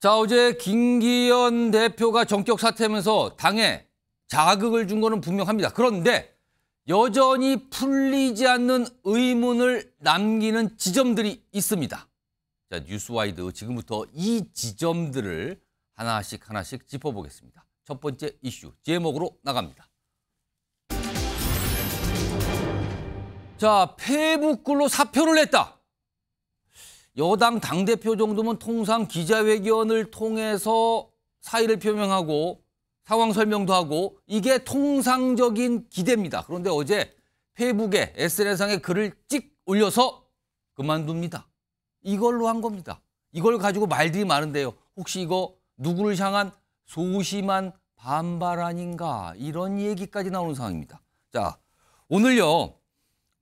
자, 어제 김기현 대표가 정격 사퇴하면서 당에 자극을 준 거는 분명합니다. 그런데 여전히 풀리지 않는 의문을 남기는 지점들이 있습니다. 자, 뉴스와이드 지금부터 이 지점들을 하나씩 하나씩 짚어보겠습니다. 첫 번째 이슈 제목으로 나갑니다. 자, 페북글로 사표를 냈다. 여당 당대표 정도면 통상 기자회견을 통해서 사의를 표명하고 상황 설명도 하고 이게 통상적인 기대입니다. 그런데 어제 페북에 SNS상에 글을 찍 올려서 그만둡니다. 이걸로 한 겁니다. 이걸 가지고 말들이 많은데요. 혹시 이거 누구를 향한 소심한 반발 아닌가 이런 얘기까지 나오는 상황입니다. 자 오늘요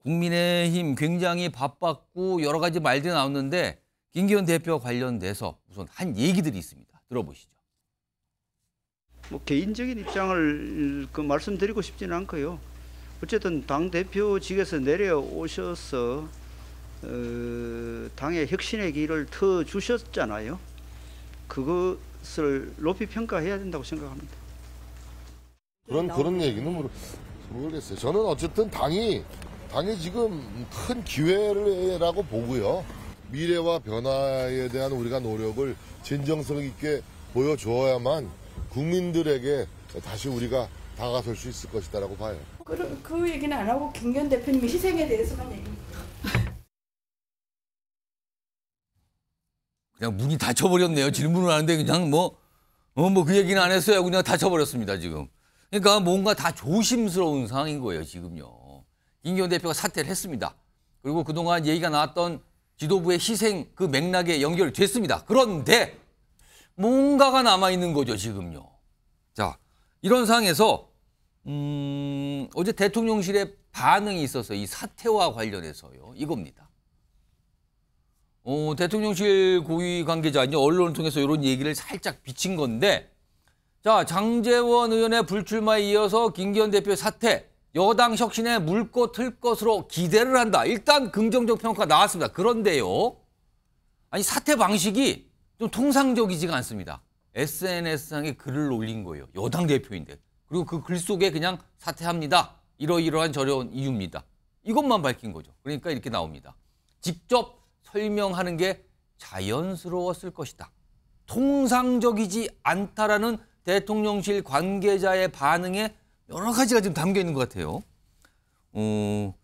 국민의힘 굉장히 바빴고 여러 가지 말들이 나왔는데 김기현 대표 관련돼서 우선 한 얘기들이 있습니다. 들어보시죠. 뭐 개인적인 입장을 그 말씀드리고 싶지는 않고요. 어쨌든 당 대표직에서 내려오셔서 어, 당의 혁신의 길을 터 주셨잖아요. 그것을 높이 평가해야 된다고 생각합니다. 그런 그런 얘기는 뭐, 모르, 겠어요 저는 어쨌든 당이 당연히 지금 큰 기회라고 보고요. 미래와 변화에 대한 우리가 노력을 진정성 있게 보여줘야만 국민들에게 다시 우리가 다가설 수 있을 것이다라고 봐요. 그, 그 얘기는 안 하고 김기 대표님의 희생에 대해서만 얘기합니다. 그냥 문이 닫혀버렸네요. 질문을 하는데 그냥 뭐, 어, 뭐그 얘기는 안 했어요. 그냥 닫혀버렸습니다, 지금. 그러니까 뭔가 다 조심스러운 상황인 거예요, 지금요. 김기현 대표가 사퇴를 했습니다. 그리고 그동안 얘기가 나왔던 지도부의 희생 그 맥락에 연결됐습니다. 그런데 뭔가가 남아있는 거죠, 지금요. 자, 이런 상황에서, 음, 어제 대통령실의 반응이 있어서 이 사태와 관련해서요. 이겁니다. 어, 대통령실 고위 관계자, 이제 언론을 통해서 이런 얘기를 살짝 비친 건데, 자, 장재원 의원의 불출마에 이어서 김기현 대표의 사퇴, 여당 혁신에 물고 틀 것으로 기대를 한다. 일단 긍정적 평가 나왔습니다. 그런데요. 아니 사태 방식이 좀 통상적이지가 않습니다. SNS상에 글을 올린 거예요. 여당 대표인데. 그리고 그 글 속에 그냥 사퇴합니다. 이러이러한 저런 이유입니다. 이것만 밝힌 거죠. 그러니까 이렇게 나옵니다. 직접 설명하는 게 자연스러웠을 것이다. 통상적이지 않다라는 대통령실 관계자의 반응에 여러 가지가 지금 담겨 있는 것 같아요. 어,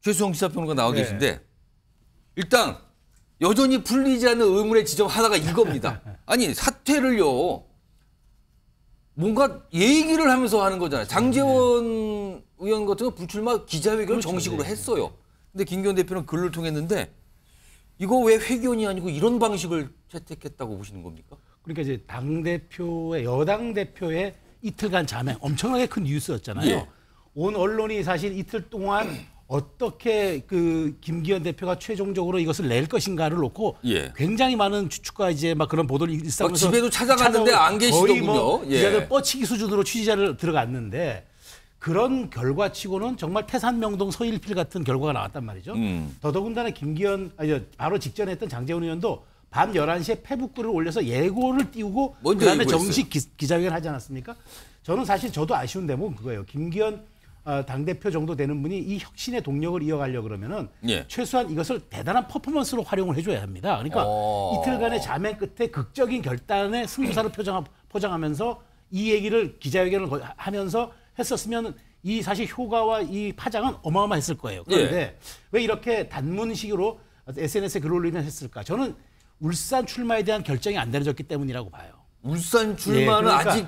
최수홍 시사평론가 나와 네. 계신데 일단 여전히 풀리지 않는 의문의 지점 하나가 이겁니다. 아니 사퇴를요. 뭔가 얘기를 하면서 하는 거잖아요. 장재원 네. 의원 같은 거 불출마 기자회견을 그렇죠, 정식으로 네. 했어요. 근데 김기현 대표는 글을 통했는데 이거 왜 회견이 아니고 이런 방식을 채택했다고 보시는 겁니까? 그러니까 이제 당 대표의 여당 대표의 이틀간 자매 엄청나게 큰 뉴스였잖아요. 예. 온 언론이 사실 이틀 동안 어떻게 그 김기현 대표가 최종적으로 이것을 낼 것인가를 놓고 예. 굉장히 많은 추측과 이제 막 그런 보도를 일삼면서 아, 집에도 찾아갔는데 안 계시더군요. 뭐 예. 뻗치기 수준으로 취재자를 들어갔는데 그런 결과치고는 정말 태산명동 서일필 같은 결과가 나왔단 말이죠. 음. 더더군다나 김기현 아니 바로 직전에 했던 장재훈 의원도 밤 11시에 페북글을 올려서 예고를 띄우고 그다음에 정식 기, 자회견 하지 않았습니까? 저는 사실 저도 아쉬운 대목은 그거예요. 김기현 어, 당대표 정도 되는 분이 이 혁신의 동력을 이어가려고 그러면은 예. 최소한 이것을 대단한 퍼포먼스로 활용을 해줘야 합니다. 그러니까 오. 어. 이틀간의 자매 끝에 극적인 결단의 승부사를 표정, 포장하면서 이 얘기를 기자회견을 하면서 했었으면 이 사실 효과와 이 파장은 어마어마했을 거예요. 그런데 예. 왜 이렇게 단문식으로 SNS에 글 올리면 했을까? 저는 울산 출마에 대한 결정이 안 내려졌기 때문이라고 봐요. 울산 예, 출마는 예, 그러니까 아직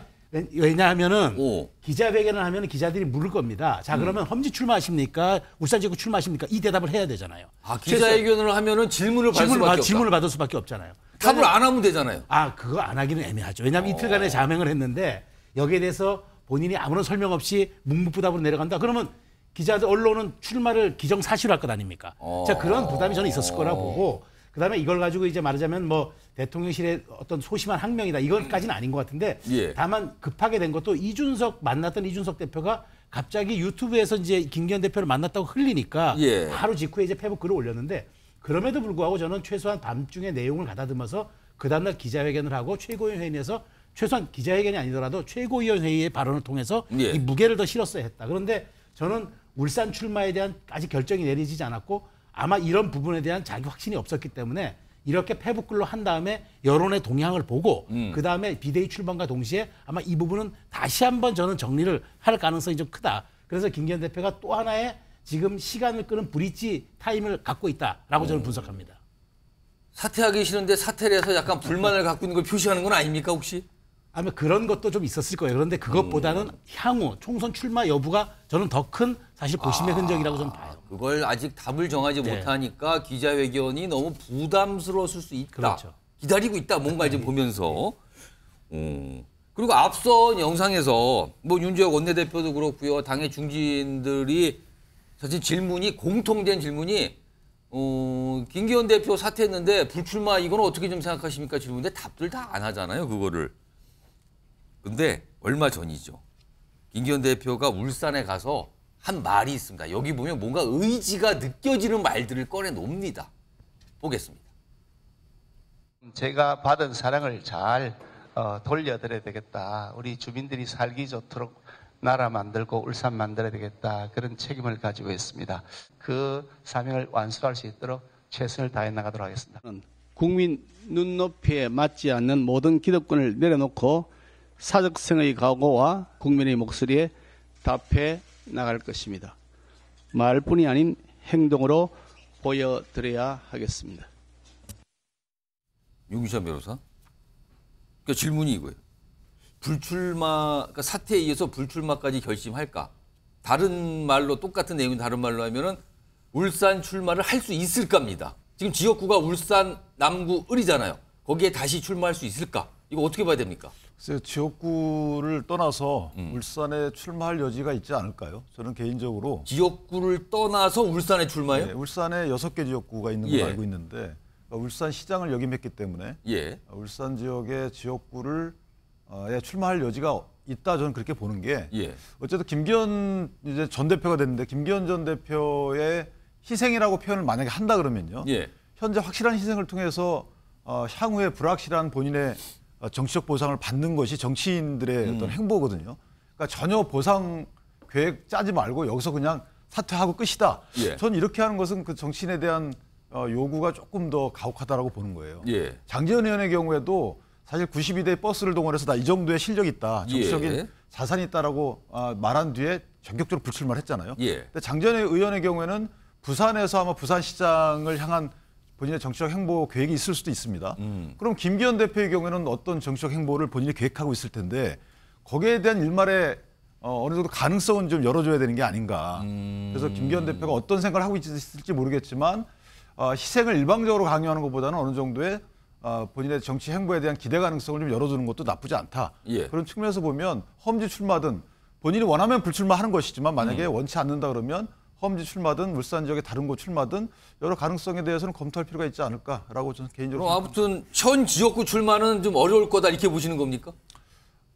왜냐하면은 오. 기자회견을 하면 기자들이 물을 겁니다. 자 음. 그러면 음. 험지 출마하십니까? 울산 지구 출마하십니까? 이 대답을 해야 되잖아요. 아 기자회견을 하면은 질문을 받을 질문을, 수밖에 질문을 받을 수밖에 없잖아요. 답을 안 하면 되잖아요. 아 그거 안 하기는 애매하죠. 왜냐하면 어. 이틀간의 자맹을 했는데 여기에 대해서 본인이 아무런 설명 없이 묵묵부답으로 내려간다. 그러면 기자들 언론은 출마를 기정사실화할 것 아닙니까? 어. 자 그런 부담이 저는 있었을 거라 보고. 그다음에 이걸 가지고 이제 말하자면 뭐 대통령실의 어떤 소심한 항명이다 이것까지는 아닌 것 같은데 예. 다만 급하게 된 것도 이준석 만났던 이준석 대표가 갑자기 유튜브에서 이제 김기현 대표를 만났다고 흘리니까 예. 바로 직후에 이제 페북 글을 올렸는데 그럼에도 불구하고 저는 최소한 밤중에 내용을 가다듬어서 그 다음날 기자회견을 하고 최고위원 회의에서 최소한 기자회견이 아니더라도 최고위원 회의의 발언을 통해서 예. 이 무게를 더 실었어야 했다. 그런데 저는 울산 출마에 대한 아직 결정이 내리지 않았고 아마 이런 부분에 대한 자기 확신이 없었기 때문에 이렇게 페북글로 한 다음에 여론의 동향을 보고 음. 그 다음에 비대위 출범과 동시에 아마 이 부분은 다시 한번 저는 정리를 할 가능성이 좀 크다. 그래서 김기현 대표가 또 하나의 지금 시간을 끄는 브릿지 타임을 갖고 있다라고 음. 저는 분석합니다. 사퇴하기 싫은데 사퇴를 해서 약간 불만을 갖고 있는 걸 표시하는 건 아닙니까 혹시? 아마 그런 것도 좀 있었을 거예요. 그런데 그것보다는 음. 향후 총선 출마 여부가 저는 더 큰 사실 고심의 아. 흔적이라고 저는 봐요. 그걸 아직 답을 정하지 네. 못하니까 기자회견이 너무 부담스러웠을 수 있다. 그렇죠. 기다리고 있다. 뭔가 이제 네. 보면서. 음. 그리고 앞선 영상에서 뭐 윤재혁 원내대표도 그렇고요. 당의 중진들이 사실 질문이 공통된 질문이 어, 김기현 대표 사퇴했는데 불출마 이건 어떻게 좀 생각하십니까? 질문인데 답들 다 안 하잖아요. 그거를. 근데 얼마 전이죠. 김기현 대표가 울산에 가서 한 말이 있습니다. 여기 보면 뭔가 의지가 느껴지는 말들을 꺼내 놉니다. 보겠습니다. 제가 받은 사랑을 잘 어, 돌려드려야 되겠다. 우리 주민들이 살기 좋도록 나라 만들고 울산 만들어야 되겠다. 그런 책임을 가지고 있습니다. 그 사명을 완수할 수 있도록 최선을 다해 나가도록 하겠습니다. 국민 눈높이에 맞지 않는 모든 기득권을 내려놓고 사적성의 각오와 국민의 목소리에 답해 나갈 것입니다. 말뿐이 아닌 행동으로 보여드려야 하겠습니다. 윤기찬 변호사? 그러니까 질문이 이거예요. 불출마, 그러니까 사태에 의해서 불출마까지 결심할까? 다른 말로, 똑같은 내용이 다른 말로 하면은 울산 출마를 할 수 있을까입니다. 지금 지역구가 울산, 남구, 을이잖아요. 거기에 다시 출마할 수 있을까? 이거 어떻게 봐야 됩니까? 글쎄 지역구를 떠나서 음. 울산에 출마할 여지가 있지 않을까요? 저는 개인적으로 지역구를 떠나서 울산에 출마요? 네, 예, 울산에 여섯 개 지역구가 있는 걸로 예. 알고 있는데 그러니까 울산 시장을 역임했기 때문에 예. 아, 울산 지역의 지역구를 어, 출마할 여지가 있다 저는 그렇게 보는 게 예. 어쨌든 김기현 이제 전 대표가 됐는데 김기현 전 대표의 희생이라고 표현을 만약에 한다 그러면요. 예. 현재 확실한 희생을 통해서 어, 향후에 불확실한 본인의 어, 정치적 보상을 받는 것이 정치인들의 음. 어떤 행보거든요. 그러니까 전혀 보상 계획 짜지 말고 여기서 그냥 사퇴하고 끝이다. 예. 저는 이렇게 하는 것은 그 정치인에 대한 어, 요구가 조금 더 가혹하다라고 보는 거예요. 예. 장재현 의원의 경우에도 사실 92대 버스를 동원해서 나 이 정도의 실력이 있다, 예. 정치적인 예. 자산이 있다라고 아, 말한 뒤에 전격적으로 불출마를 했잖아요. 예. 근데 장재현 의원의 경우에는 부산에서 아마 부산시장을 향한 본인의 정치적 행보 계획이 있을 수도 있습니다. 음. 그럼 김기현 대표의 경우에는 어떤 정치적 행보를 본인이 계획하고 있을 텐데 거기에 대한 일말의 어, 어느 정도 가능성은 좀 열어줘야 되는 게 아닌가. 음. 그래서 김기현 대표가 어떤 생각을 하고 있을지 모르겠지만 어, 희생을 일방적으로 강요하는 것보다는 어느 정도의 어, 본인의 정치 행보에 대한 기대 가능성을 좀 열어주는 것도 나쁘지 않다. 예. 그런 측면에서 보면 험지 출마든 본인이 원하면 불출마하는 것이지만 만약에 음. 원치 않는다 그러면 험지 출마든 울산 지역의 다른 곳 출마든 여러 가능성에 대해서는 검토할 필요가 있지 않을까라고 저는 개인적으로 그럼 아무튼 현 지역구 출마는 좀 어려울 거다 이렇게 보시는 겁니까?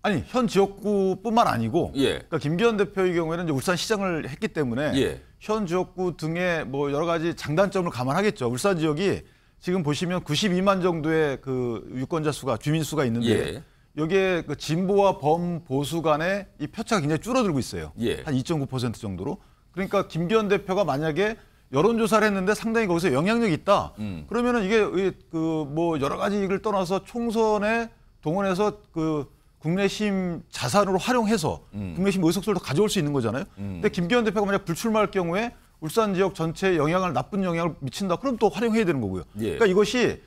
아니 현 지역구뿐만 아니고 예. 그러니까 김기현 대표의 경우에는 이제 울산시장을 했기 때문에 예. 현 지역구 등의 뭐 여러 가지 장단점을 감안하겠죠. 울산 지역이 지금 보시면 92만 정도의 그 유권자 수가 주민 수가 있는데 예. 여기에 그 진보와 범보수 간의 이 표차가 굉장히 줄어들고 있어요. 예. 한2.9% 정도로. 그러니까 김기현 대표가 만약에 여론조사를 했는데 상당히 거기서 영향력이 있다. 음. 그러면은 이게 그 뭐 여러 가지 이익을 떠나서 총선에 동원해서 그 국내심 자산으로 활용해서 음. 국내심 의석수를 더 가져올 수 있는 거잖아요. 음. 근데 김기현 대표가 만약 불출마할 경우에 울산 지역 전체에 영향을 나쁜 영향을 미친다. 그럼 또 활용해야 되는 거고요. 예. 그러니까 이것이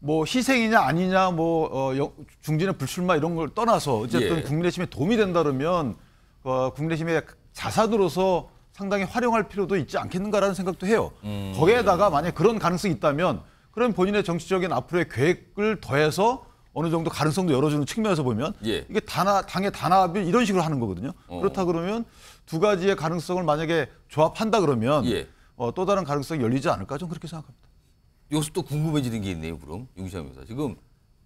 뭐 희생이냐 아니냐 뭐 어, 중진의 불출마 이런 걸 떠나서 어쨌든 예. 국내심에 도움이 된다 그러면 어, 국내심의 자산으로서 상당히 활용할 필요도 있지 않겠는가라는 생각도 해요. 음, 그렇죠. 거기에다가 만약 그런 가능성이 있다면 그럼 본인의 정치적인 앞으로의 계획을 더해서 어느 정도 가능성도 열어주는 측면에서 보면 예. 이게 단하, 당의 단합이 이런 식으로 하는 거거든요. 어. 그렇다 그러면 두 가지의 가능성을 만약에 조합한다 그러면 예. 어, 또 다른 가능성이 열리지 않을까 좀 그렇게 생각합니다. 여기서 또 궁금해지는 게 있네요. 그럼 윤기찬 변호 지금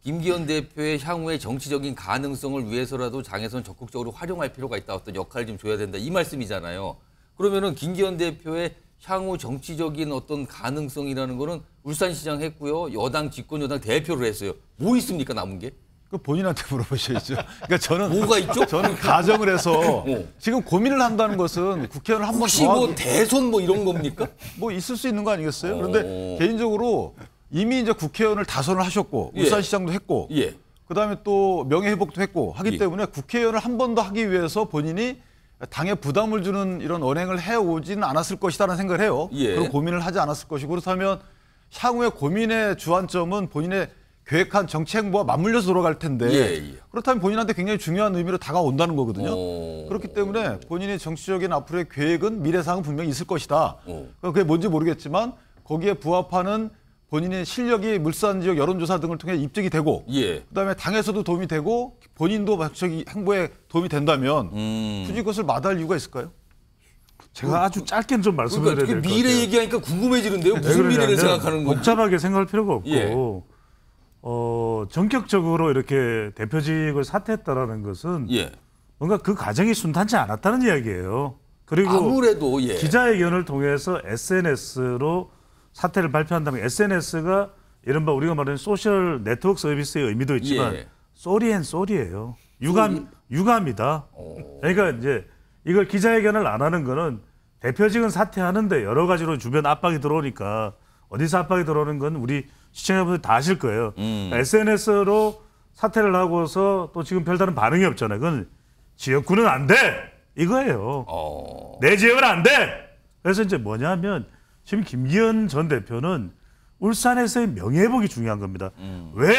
김기현 대표의 향후의 정치적인 가능성을 위해서라도 장에선 적극적으로 활용할 필요가 있다. 어떤 역할을 좀 줘야 된다. 이 말씀이잖아요. 그러면은 김기현 대표의 향후 정치적인 어떤 가능성이라는 거는 울산시장 했고요. 여당 집권 여당 대표를 했어요. 뭐 있습니까 남은 게? 그 본인한테 물어보셔야죠. 그러니까 저는 뭐가 있죠? 저는 가정을 해서 어. 지금 고민을 한다는 것은 국회의원을 한번 혹시 뭐 하기... 대선 뭐 이런 겁니까? 뭐 있을 수 있는 거 아니겠어요? 그런데 어. 개인적으로 이미 이제 국회의원을 다선을 하셨고 예. 울산시장도 했고 예. 그다음에 또 명예회복도 했고 하기 예. 때문에 국회의원을 한 번 더 하기 위해서 본인이 당에 부담을 주는 이런 언행을 해오지는 않았을 것이다라는 생각을 해요. 예. 그런 고민을 하지 않았을 것이고 그렇다면 향후의 고민의 주안점은 본인의 계획한 정책과 맞물려서 돌아갈 텐데 예. 예. 그렇다면 본인한테 굉장히 중요한 의미로 다가온다는 거거든요. 오. 그렇기 때문에 본인의 정치적인 앞으로의 계획은 미래상은 분명히 있을 것이다. 오. 그게 뭔지 모르겠지만 거기에 부합하는 본인의 실력이 물산 지역 여론조사 등을 통해 입증이 되고 예. 그다음에 당에서도 도움이 되고 본인도 저기 행보에 도움이 된다면 음. 굳이 그것을 마다할 이유가 있을까요? 제가 아주 짧게 좀 말씀을 그러니까 드려야 될 것 같아요. 미래 얘기하니까 궁금해지는데요. 네, 무슨 미래를 생각하는 거예요? 복잡하게 생각할 필요가 없고 예. 어, 전격적으로 이렇게 대표직을 사퇴했다라 것은 예. 뭔가 그 과정이 순탄치 않았다는 이야기예요. 그리고 아무래도 예. 기자회견을 통해서 SNS로 사태를 발표한 다면 SNS가 이른바 우리가 말하는 소셜 네트워크 서비스의 의미도 있지만 쏘리엔 예, 예. 쏘리예요. 유감 유감이다. 그러니까 이제 이걸 기자회견을 안 하는 거는 대표직은 사퇴하는데 여러 가지로 주변 압박이 들어오니까 어디서 압박이 들어오는 건 우리 시청자분들 다 아실 거예요. 음. SNS로 그러니까 사퇴를 하고서 또 지금 별다른 반응이 없잖아요. 그건 지역구는 안 돼! 이거예요. 어. 내 지역은 안 돼! 그래서 이제 뭐냐면 지금 김기현 전 대표는 울산에서의 명예회복이 중요한 겁니다. 음. 왜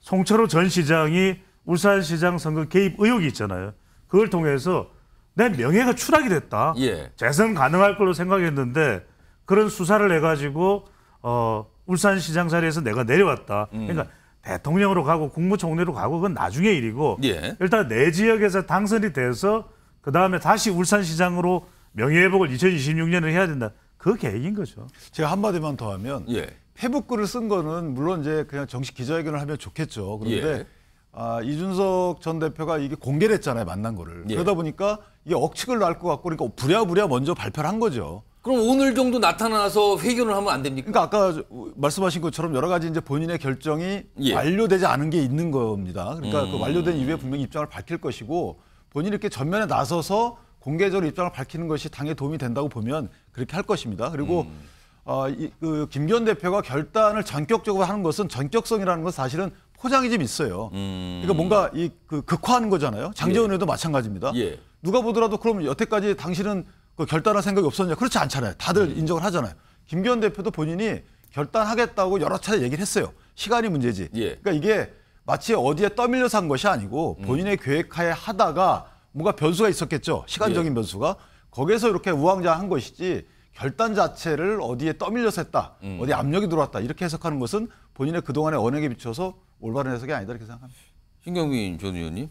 송철호 전 시장이 울산시장 선거 개입 의혹이 있잖아요. 그걸 통해서 내 명예가 추락이 됐다. 예. 재선 가능할 걸로 생각했는데 그런 수사를 해가지고 어, 울산시장 자리에서 내가 내려왔다. 음. 그러니까 대통령으로 가고 국무총리로 가고 그건 나중에 일이고 예. 일단 내 지역에서 당선이 돼서 그 다음에 다시 울산시장으로 명예회복을 2026년에 해야 된다. 그 계획인 거죠. 제가 한마디만 더 하면 예. 페북글을 쓴 거는 물론 이제 그냥 정식 기자회견을 하면 좋겠죠. 그런데 예. 아, 이준석 전 대표가 이게 공개를 했잖아요. 만난 거를. 예. 그러다 보니까 이게 억측을 날 것 같고 그러니까 부랴부랴 먼저 발표를 한 거죠. 그럼 오늘 정도 나타나서 회견을 하면 안 됩니까? 그러니까 아까 말씀하신 것처럼 여러 가지 이제 본인의 결정이 예. 완료되지 않은 게 있는 겁니다. 그러니까 그 음. 그 완료된 이후에 분명히 입장을 밝힐 것이고 본인이 이렇게 전면에 나서서 공개적으로 입장을 밝히는 것이 당에 도움이 된다고 보면 그렇게 할 것입니다. 그리고 음. 어, 이, 그 김기현 대표가 결단을 전격적으로 하는 것은 전격성이라는 것은 사실은 포장이 좀 있어요. 음. 그러니까 뭔가 이그 극화하는 거잖아요. 장재원 예. 의원도 예. 마찬가지입니다. 예. 누가 보더라도 그럼 여태까지 당신은 그 결단할 생각이 없었냐? 그렇지 않잖아요. 다들 음. 인정을 하잖아요. 김기현 대표도 본인이 결단하겠다고 여러 차례 얘기를 했어요. 시간이 문제지. 예. 그러니까 이게 마치 어디에 떠밀려서 한 것이 아니고 본인의 음. 계획하에 하다가 뭔가 변수가 있었겠죠. 시간적인 예. 변수가. 거기에서 이렇게 우왕좌한 왕 것이지 결단 자체를 어디에 떠밀려서 했다. 음. 어디 압력이 들어왔다. 이렇게 해석하는 것은 본인의 그동안의 언행에 비춰서 올바른 해석이 아니다. 이렇게 생각합니다. 신경민 전 의원님.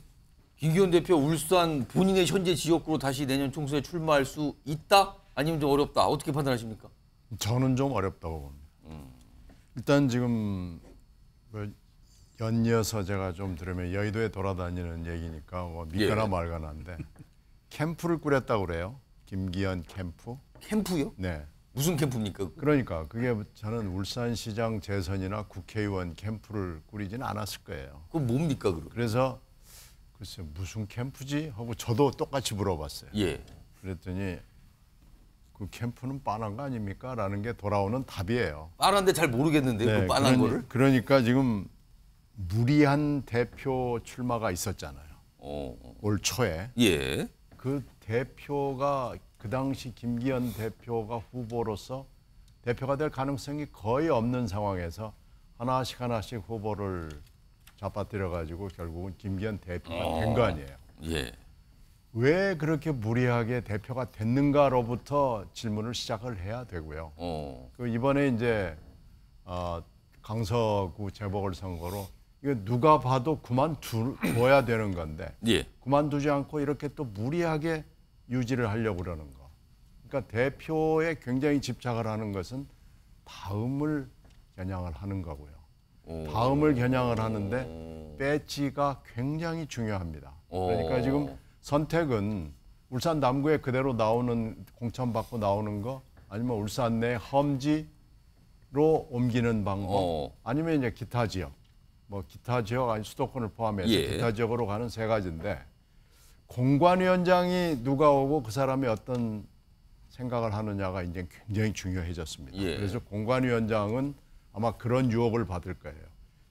김기현 대표 울산 본인의 현재 지역구로 다시 내년 총선에 출마할 수 있다? 아니면 좀 어렵다? 어떻게 판단하십니까? 저는 좀 어렵다고 봅니다. 음. 일단 지금 연이어서 제가 좀 들으면 여의도에 돌아다니는 얘기니까 뭐 믿거나 예. 말거나인데 캠프를 꾸렸다고 그래요. 김기현 캠프. 캠프요? 네. 무슨 캠프입니까? 그러니까 그게 저는 울산시장 재선이나 국회의원 캠프를 꾸리지는 않았을 거예요. 그 뭡니까 그럼? 그래서 글쎄 무슨 캠프지 하고 저도 똑같이 물어봤어요. 예. 그랬더니 그 캠프는 빠한 거 아닙니까? 라는 게 돌아오는 답이에요. 빠한데 잘 모르겠는데 그 네, 그 빠한 그러니, 거를? 그러니까 지금 무리한 대표 출마가 있었잖아요. 어, 어. 올 초에. 예. 그 대표가 그 당시 김기현 대표가 후보로서 대표가 될 가능성이 거의 없는 상황에서 하나씩 하나씩 후보를 잡아뜨려 가지고 결국은 김기현 대표가 어. 아, 된거 아니에요. 예. 왜 그렇게 무리하게 대표가 됐는가로부터 질문을 시작을 해야 되고요. 어. 그 이번에 이제 어, 강서구 재보궐 선거로 이거 누가 봐도 그만두어야 되는 건데 예. 그만두지 않고 이렇게 또 무리하게 유지를 하려고 그러는 거. 그러니까 대표에 굉장히 집착을 하는 것은 다음을 겨냥을 하는 거고요. 오. 다음을 겨냥을 하는데 배치가 굉장히 중요합니다. 오. 그러니까 지금 선택은 울산 남구에 그대로 나오는 공천 받고 나오는 거 아니면 울산 내 험지로 옮기는 방법 오. 어. 아니면 이제 기타 지역 뭐 기타 지역 아니 수도권을 포함해서 예. 기타 지역으로 가는 세 가지인데 공관위원장이 누가 오고 그 사람이 어떤 생각을 하느냐가 이제 굉장히 중요해졌습니다. 예. 그래서 공관위원장은 아마 그런 유혹을 받을 거예요.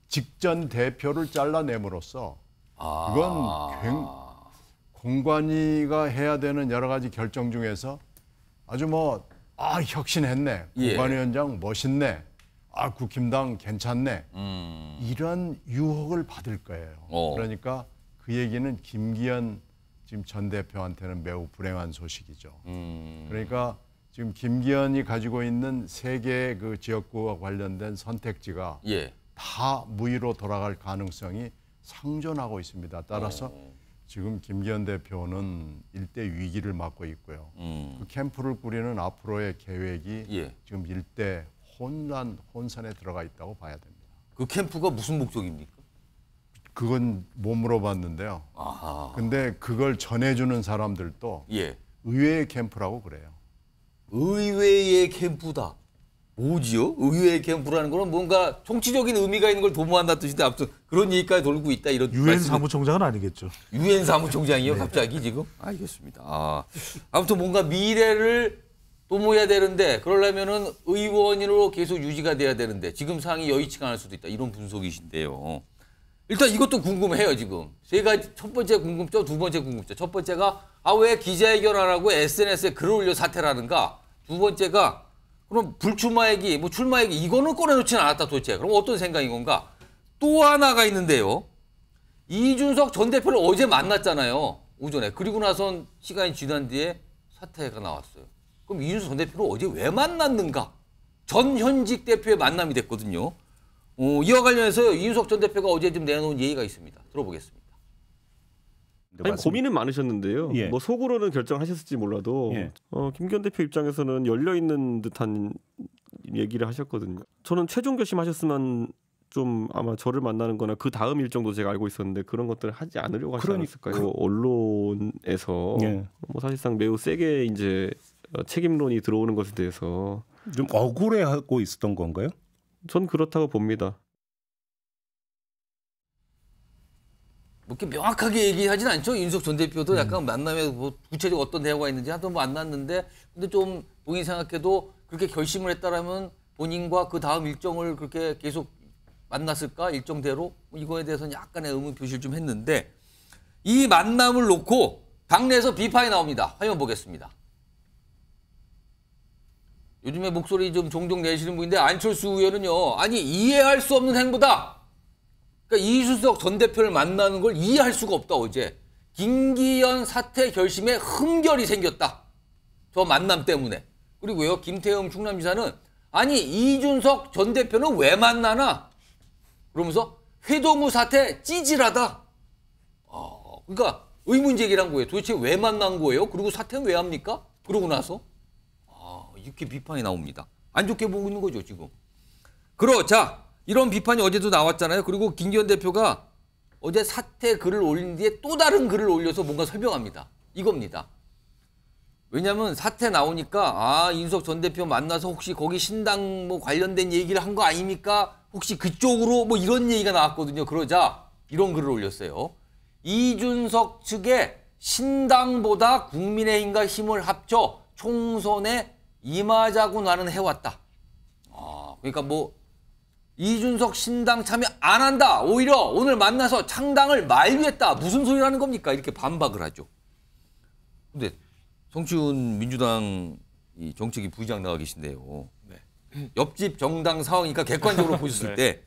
직전 대표를 잘라냄으로써 이건 아. 굉, 공관위가 해야 되는 여러 가지 결정 중에서 아주 뭐아 혁신했네 예. 공관위원장 멋있네 아 국힘당 그 괜찮네 음. 이런 유혹을 받을 거예요. 어. 그러니까 그 얘기는 김기현 지금 전 대표한테는 매우 불행한 소식이죠. 음. 그러니까 지금 김기현이 가지고 있는 세계 그 지역구와 관련된 선택지가 예. 다 무위로 돌아갈 가능성이 상존하고 있습니다. 따라서 어. 지금 김기현 대표는 일대 위기를 맞고 있고요. 음. 그 캠프를 꾸리는 앞으로의 계획이 예. 지금 일대 혼란, 혼선에 들어가 있다고 봐야 됩니다. 그 캠프가 무슨 목적입니까? 그건 못 물어봤는데요. 아하. 근데 그걸 전해주는 사람들도 예. 의외의 캠프라고 그래요. 의외의 캠프다. 뭐지요? 의외의 캠프라는 거는 뭔가 정치적인 의미가 있는 걸 도모한다 뜻인데 아무튼 그런 얘기까지 돌고 있다 이런 유엔 사무총장은 아니겠죠. 유엔 사무총장이요 네. 갑자기 지금? 알겠습니다. 아, 아무튼 뭔가 미래를 도모해야 되는데 그러려면은 의원으로 계속 유지가 돼야 되는데 지금 상황이 여의치가 않을 수도 있다. 이런 분석이신데요. 일단 이것도 궁금해요, 지금. 세 가지, 첫 번째 궁금점, 두 번째 궁금점. 첫 번째가, 아, 왜 기자회견 안 하고 SNS에 글을 올려 사퇴라는가? 두 번째가, 그럼 불출마 얘기, 뭐 출마 얘기, 이거는 꺼내놓지는 않았다, 도대체. 그럼 어떤 생각인 건가? 또 하나가 있는데요. 이준석 전 대표를 어제 만났잖아요, 오전에. 그리고 나선 시간이 지난 뒤에 사퇴가 나왔어요. 그럼 이준석 전 대표를 어제 왜 만났는가? 전 현직 대표의 만남이 됐거든요. 어, 이와 관련해서 이준석 전 대표가 어제 좀 내놓은 예의가 있습니다. 들어보겠습니다. 네, 아니, 고민은 많으셨는데요. 예. 뭐 속으로는 결정하셨을지 몰라도 예. 어, 김기현 대표 입장에서는 열려 있는 듯한 얘기를 하셨거든요. 저는 최종 결심하셨으면 좀 아마 저를 만나는 거나 그 다음 일정도 제가 알고 있었는데 그런 것들을 하지 않으려고 하지 그러니, 않았을까요? 그... 언론에서 예. 뭐 사실상 매우 세게 이제 어, 책임론이 들어오는 것에 대해서 좀 억울해하고 있었던 건가요? 전 그렇다고 봅니다. 뭐게 명확하게 얘기하진 않죠. 윤석 전 대표도 음. 약간 만남에 뭐 구체적 어떤 대화가 있는지 하도 만났는데 뭐 근데 좀 본인 생각해도 그렇게 결심을 했다라면 본인과 그 다음 일정을 그렇게 계속 만났을까 일정대로 뭐 이거에 대해서는 약간의 의문 표시를 좀 했는데 이 만남을 놓고 당내에서 비판이 나옵니다. 화면 보겠습니다. 요즘에 목소리 좀 종종 내시는 분인데 안철수 의원은요. 아니 이해할 수 없는 행보다. 그러니까 이수석 전 대표를 만나는 걸 이해할 수가 없다 어제. 김기현 사퇴 결심에 흠결이 생겼다. 저 만남 때문에. 그리고요. 김태흠 충남지사는 아니 이준석 전 대표는 왜 만나나? 그러면서 회동우 사태 찌질하다. 어, 그러니까 의문 제기란 거예요. 도대체 왜 만난 거예요? 그리고 사태는왜 합니까? 그러고 나서. 이렇게 비판이 나옵니다. 안 좋게 보고 있는 거죠 지금. 그러 자 이런 비판이 어제도 나왔잖아요. 그리고 김기현 대표가 어제 사퇴 글을 올린 뒤에 또 다른 글을 올려서 뭔가 설명합니다. 이겁니다. 왜냐하면 사태 나오니까 아윤석전 대표 만나서 혹시 거기 신당 뭐 관련된 얘기를 한 거 아닙니까? 혹시 그쪽으로 뭐 이런 얘기가 나왔거든요. 그러자 이런 글을 올렸어요. 이준석 측에 신당보다 국민의힘과 힘을 합쳐 총선에 임하자고 나는 해왔다. 아, 그러니까 뭐 이준석 신당 참여 안 한다. 오히려 오늘 만나서 창당을 만류했다. 무슨 소리라는 겁니까? 이렇게 반박을 하죠. 근데 송치훈 민주당 이 정책위 부의장 나와 계신데요. 네. 옆집 정당 상황이니까 객관적으로 보셨을 네. 때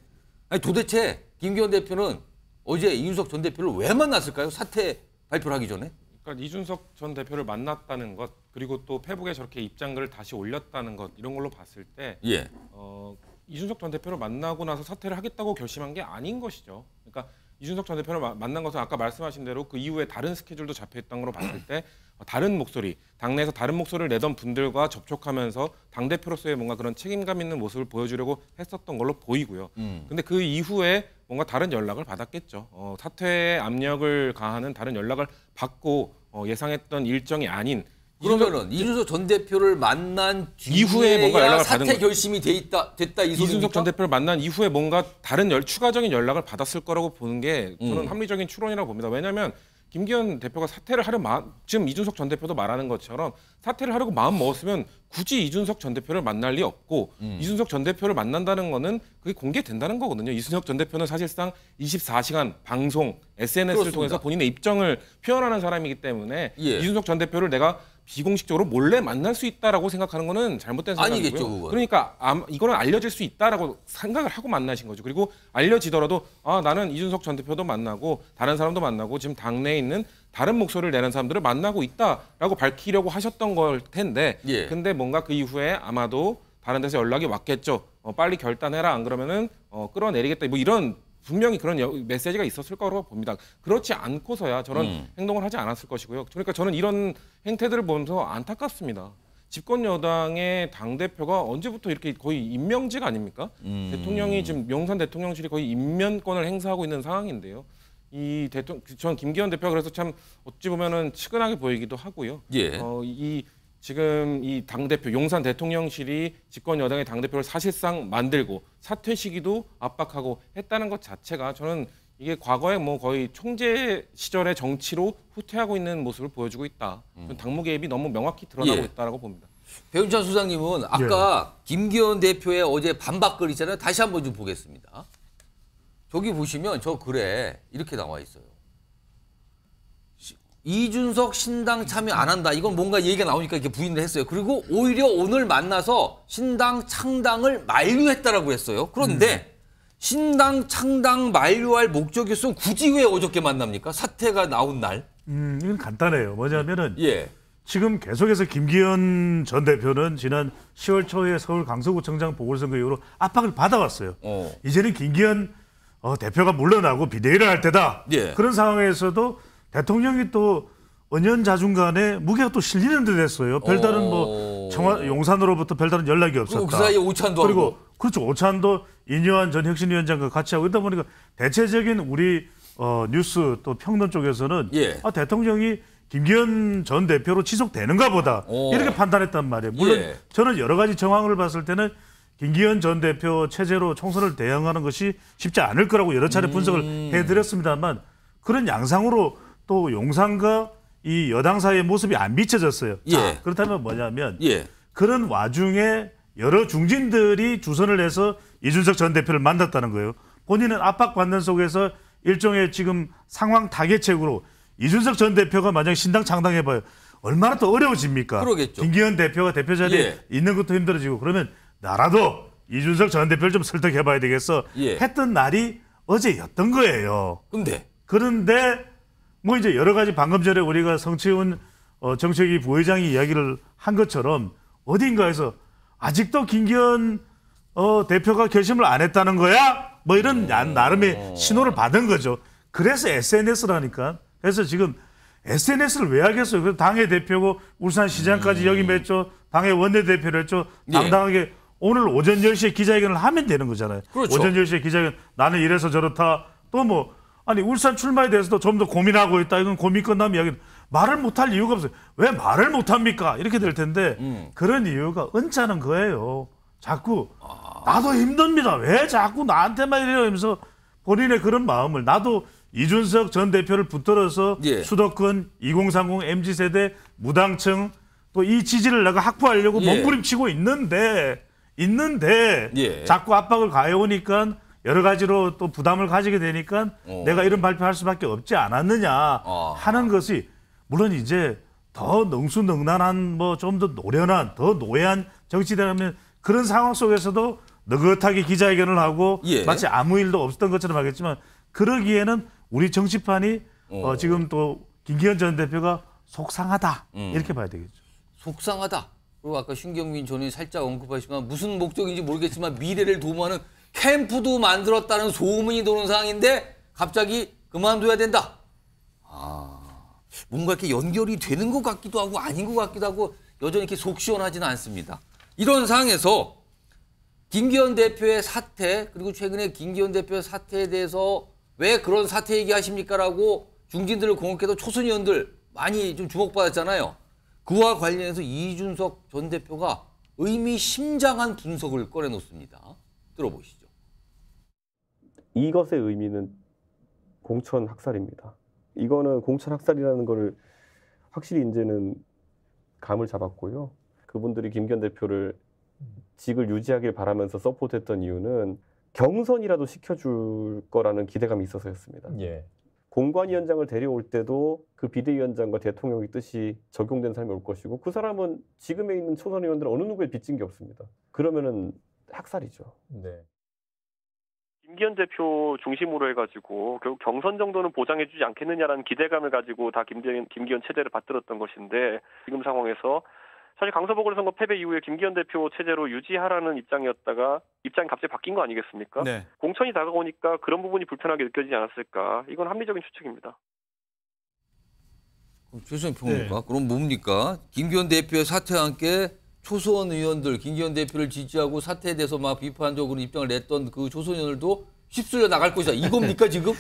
아니 도대체 김기현 대표는 어제 이준석 전 대표를 왜 만났을까요? 사퇴 발표를 하기 전에? 그러니까 이준석 전 대표를 만났다는 것 그리고 또 페북에 저렇게 입장글을 다시 올렸다는 것 이런 걸로 봤을 때 예. 어, 이준석 전 대표를 만나고 나서 사퇴를 하겠다고 결심한 게 아닌 것이죠. 그러니까 이준석 전 대표를 마, 만난 것은 아까 말씀하신 대로 그 이후에 다른 스케줄도 잡혀 있던 걸로 봤을 때 어, 다른 목소리, 당내에서 다른 목소리를 내던 분들과 접촉하면서 당 대표로서의 뭔가 그런 책임감 있는 모습을 보여주려고 했었던 걸로 보이고요. 음. 근데 그 이후에 뭔가 다른 연락을 받았겠죠. 어, 사퇴 압력을 가하는 다른 연락을 받고 어, 예상했던 일정이 아닌 그러면은 이준석 전 대표를 만난 이후에 뭔가 연락을 사퇴 받은 거예요. 결심이 돼 있다 됐다 이 이준석 소리니까 대표를 만난 이후에 뭔가 다른 열, 추가적인 연락을 받았을 거라고 보는 게 저는 음. 합리적인 추론이라고 봅니다. 왜냐하면 김기현 대표가 사퇴를 하려 마 지금 이준석 전 대표도 말하는 것처럼 사퇴를 하려고 마음 먹었으면 굳이 이준석 전 대표를 만날 리 없고 음. 이준석 전 대표를 만난다는 거는 그게 공개된다는 거거든요. 이준석 전 대표는 사실상 24시간 방송 SNS를 그렇습니다. 통해서 본인의 입장을 표현하는 사람이기 때문에 예. 이준석 전 대표를 내가 비공식적으로 몰래 만날 수 있다라고 생각하는 거는 잘못된 생각이고요. 아니겠죠, 그건. 그러니까 암, 이거는 알려질 수 있다라고 생각을 하고 만나신 거죠. 그리고 알려지더라도 아 나는 이준석 전 대표도 만나고 다른 사람도 만나고 지금 당내에 있는 다른 목소리를 내는 사람들을 만나고 있다라고 밝히려고 하셨던 걸 텐데 예. 근데 뭔가 그 이후에 아마도 다른 데서 연락이 왔겠죠. 어, 빨리 결단해라 안 그러면은 어, 끌어내리겠다. 뭐 이런 분명히 그런 여, 메시지가 있었을 거라고 봅니다. 그렇지 않고서야 저런 음. 행동을 하지 않았을 것이고요. 그러니까 저는 이런 행태들을 보면서 안타깝습니다. 집권 여당의 당 대표가 언제부터 이렇게 거의 임명직 아닙니까? 음. 대통령이 지금 용산 대통령실이 거의 임면권을 행사하고 있는 상황인데요. 이 대통령 전 김기현 대표 그래서 참 어찌 보면은 측은하게 보이기도 하고요. 예. 어, 이 지금 이 당대표 용산 대통령실이 집권 여당의 당대표를 사실상 만들고 사퇴 시기도 압박하고 했다는 것 자체가 저는 이게 과거에 뭐 거의 총재 시절의 정치로 후퇴하고 있는 모습을 보여주고 있다. 음. 당무 개입이 너무 명확히 드러나고 예. 있다라고 봅니다. 배윤찬 수장님은 예. 아까 예. 김기현 대표의 어제 반박글 있잖아요. 다시 한번 좀 보겠습니다. 저기 보시면 저 글에 이렇게 나와 있어요. 이준석 신당 참여 안 한다. 이건 뭔가 얘기가 나오니까 이렇게 부인을 했어요. 그리고 오히려 오늘 만나서 신당 창당을 만류했다라고 했어요. 그런데 음. 신당 창당 만류할 목적이었으면 굳이 왜 어저께 만납니까? 사태가 나온 날. 음, 이건 간단해요. 뭐냐면은 예. 지금 계속해서 김기현 전 대표는 지난 10월 초에 서울 강서구청장 보궐선거 이후로 압박을 받아왔어요. 어. 이제는 김기현 어, 대표가 물러나고 비대위를 할 때다. 예. 그런 상황에서도 대통령이 또 은연 자중간에 무게가 또 실리는 듯 했어요. 별다른 뭐 청와 용산으로부터 별다른 연락이 그 없었다. 그 사이에 오찬도 그리고 하고. 그렇죠. 오찬도 이뇨한 전 혁신위원장과 같이 하고 있다 보니까 대체적인 우리 어, 뉴스 또 평론 쪽에서는 예. 아, 대통령이 김기현 전 대표로 지속되는가 보다 오. 어. 이렇게 판단했단 말이에요. 물론 예. 저는 여러 가지 정황을 봤을 때는 김기현 전 대표 체제로 총선을 대응하는 것이 쉽지 않을 거라고 여러 차례 분석을 음. 해드렸습니다만 그런 양상으로 또 용산과 이 여당 사이의 모습이 안 비춰졌어요. 예. 그렇다면 뭐냐면 예. 그런 와중에 여러 중진들이 주선을 해서 이준석 전 대표를 만났다는 거예요. 본인은 압박 관는 속에서 일종의 지금 상황 타개책으로 이준석 전 대표가 만약 신당 창당해봐요. 얼마나 더 어려워집니까? 그러겠죠. 김기현 대표가 대표 자리에 예. 있는 것도 힘들어지고 그러면 나라도 이준석 전 대표를 좀 설득해봐야 되겠어. 예. 했던 날이 어제였던 거예요. 근데 그런데 뭐 이제 여러 가지 방금 전에 우리가 성채훈 어, 정책위 부회장이 이야기를 한 것처럼 어딘가에서 아직도 김기현 어, 대표가 결심을 안 했다는 거야? 뭐 이런 야, 나름의 어. 신호를 받은 거죠. 그래서 SNS라니까. 그래서 지금 SNS를 왜 하겠어요? 그 당의 대표고 울산시장까지 음. 역임했죠. 당의 원내대표를 했죠. 예. 당당하게 예. 오늘 오전 10시에 기자회견을 하면 되는 거잖아요. 그렇죠. 오전 10시에 기자회견 나는 이래서 저렇다. 또뭐 아니 울산 출마에 대해서도 좀 더 고민하고 있다. 이건 고민 끝나면 이야기 말을 못 할 이유가 없어요. 왜 말을 못합니까? 이렇게 될 텐데 음. 그런 이유가 은차는 거예요. 자꾸 아... 나도 힘듭니다. 왜 자꾸 나한테만 이러면서 래요 본인의 그런 마음을 나도 이준석 전 대표를 붙들어서 예. 수도권 2030 mz 세대 무당층 또 이 지지를 내가 확보하려고 예. 몸부림치고 있는데 있는데 예. 자꾸 압박을 가해오니까 여러 가지로 또 부담을 가지게 되니까 오. 어. 내가 이런 발표할 수밖에 없지 않았느냐 아. 하는 것이 물론 이제 더 능수능란한 뭐 좀 더 노련한 더 노예한 정치대라면 그런 상황 속에서도 느긋하게 기자회견을 하고 예. 마치 아무 일도 없었던 것처럼 하겠지만 그러기에는 우리 정치판이 어, 어 지금 또 김기현 전 대표가 속상하다 음. 이렇게 봐야 되겠죠. 속상하다. 그리고 아까 신경민 전이 살짝 언급하시지만 무슨 목적인지 모르겠지만 미래를 도모하는 캠프도 만들었다는 소문이 도는 상황인데 갑자기 그만둬야 된다. 아, 뭔가 이렇게 연결이 되는 것 같기도 하고 아닌 것 같기도 하고 여전히 이렇게 속 시원하지는 않습니다. 이런 상황에서 김기현 대표의 사태 그리고 최근에 김기현 대표의 사태에 대해서 왜 그런 사태 얘기하십니까라고 중진들을 공격해도 초선의원들 많이 좀 주목받았잖아요. 그와 관련해서 이준석 전 대표가 의미심장한 분석을 꺼내놓습니다. 들어보시죠. 이것의 의미는 공천 학살입니다. 이거는 공천 학살이라는 거를 확실히 이제는 감을 잡았고요. 그분들이 김기현 대표를 직을 유지하길 바라면서 서포트했던 이유는 경선이라도 시켜줄 거라는 기대감이 있어서였습니다. 예. 공관위원장을 데려올 때도 그 비대위원장과 대통령의 뜻이 적용된 삶이올 것이고 그 사람은 지금에 있는 초선 의원들 어느 누구에 빚진 게 없습니다. 그러면은 학살이죠. 네. 김기현 대표 중심으로 해가지고 결국 경선 정도는 보장해주지 않겠느냐라는 기대감을 가지고 다 김기현, 김기현 체제를 받들었던 것인데 지금 상황에서 사실 강서보궐 선거 패배 이후에 김기현 대표 체제로 유지하라는 입장이었다가 입장이 갑자기 바뀐 거 아니겠습니까? 네. 공천이 다가오니까 그런 부분이 불편하게 느껴지지 않았을까? 이건 합리적인 추측입니다. 최선 네. 평론가 네. 그럼 뭡니까? 김기현 대표의 사퇴와 함께 초선 의원들 김기현 대표를 지지하고 사태에 대해서 막 비판적으로 입장을 냈던 그 초선 의원들도 휩쓸려 나갈 것이다. 이겁니까 지금?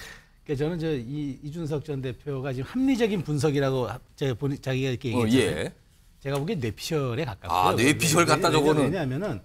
그러니까 저는 저 이, 이준석 전 대표가 지금 합리적인 분석이라고 제가 본, 자기가 이렇게 어, 얘기했잖아요. 어, 예. 제가 보기엔 뇌피셜에 가깝고요. 아, 뇌피셜 같다 저거는. 왜냐하면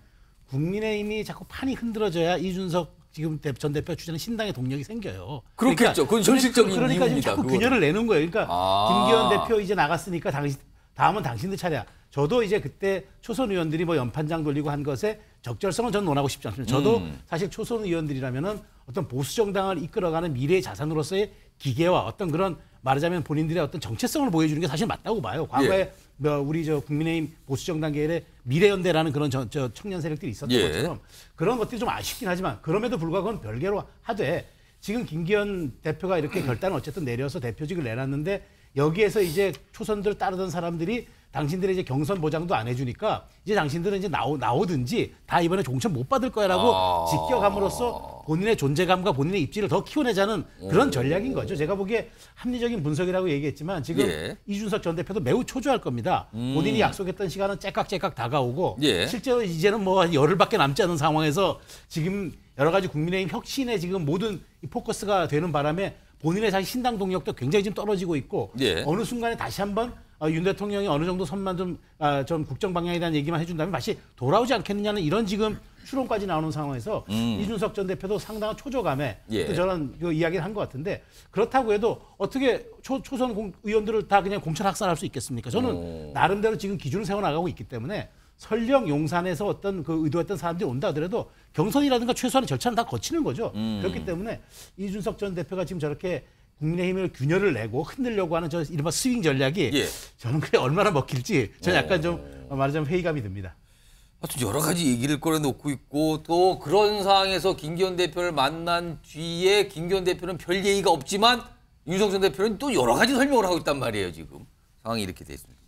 국민의힘이 자꾸 판이 흔들어져야 이준석 지금 전 대표 주장는 신당의 동력이 생겨요. 그러니까 그렇겠죠. 그러니까, 그건 현실적인 그러니까, 그러니까 자꾸 그거는. 균열을 내는 거예요. 그러니까 아. 김기현 대표 이제 나갔으니까 당신 다음은 당신들 차례야. 저도 이제 그때 초선 의원들이 뭐 연판장 돌리고 한 것에 적절성은 저는 논하고 싶지 않습니다. 저도 음. 사실 초선 의원들이라면은 어떤 보수 정당을 이끌어가는 미래의 자산으로서의 기계와 어떤 그런 말하자면 본인들의 어떤 정체성을 보여주는 게 사실 맞다고 봐요. 과거에 예. 뭐 우리 저 국민의힘 보수 정당 계열의 미래연대라는 그런 저, 저 청년 세력들이 있었던 예. 것처럼 그런 것들이 좀 아쉽긴 하지만 그럼에도 불구하고 그건 별개로 하되 지금 김기현 대표가 이렇게 결단을 어쨌든 내려서 대표직을 내놨는데 여기에서 이제 초선들 따르던 사람들이 당신들의 이제 경선 보장도 안 해주니까 이제 당신들은 이제 나오, 나오든지 다 이번에 종천 못 받을 거야라고 아... 직격함으로써 본인의 존재감과 본인의 입지를 더 키워내자는 그런 전략인 거죠. 제가 보기에 합리적인 분석이라고 얘기했지만 지금 예. 이준석 전 대표도 매우 초조할 겁니다. 음... 본인이 약속했던 시간은 째깍째깍 다가오고 예. 실제로 이제는 뭐 열흘밖에 남지 않은 상황에서 지금 여러 가지 국민의힘 혁신에 지금 모든 포커스가 되는 바람에 본인의 사실 신당 동력도 굉장히 지금 떨어지고 있고 예. 어느 순간에 다시 한번 어, 윤 대통령이 어느 정도 선만 좀, 아, 국정 방향에 대한 얘기만 해준다면 다시 돌아오지 않겠느냐는 이런 지금 추론까지 나오는 상황에서 음. 이준석 전 대표도 상당한 초조감에 예. 또 저런 그 이야기를 한 것 같은데 그렇다고 해도 어떻게 초, 초선 공, 의원들을 다 그냥 공천 확산할수 있겠습니까? 저는 오. 나름대로 지금 기준을 세워나가고 있기 때문에 설령 용산에서 어떤 그 의도했던 사람들이 온다 하더라도 경선이라든가 최소한의 절차는 다 거치는 거죠. 음. 그렇기 때문에 이준석 전 대표가 지금 저렇게 국민의힘을 균열을 내고 흔들려고 하는 저 이른바 스윙 전략이 예. 저는 그게 얼마나 먹힐지 저는 약간 좀 어. 말하자면 회의감이 듭니다. 하여 여러 가지 얘기를 꺼내놓고 있고 또 그런 상황에서 김기현 대표를 만난 뒤에 김기현 대표는 별 예의가 없지만 윤석열 대표는 또 여러 가지 설명을 하고 있단 말이에요 지금 상황이 이렇게 돼 있습니다.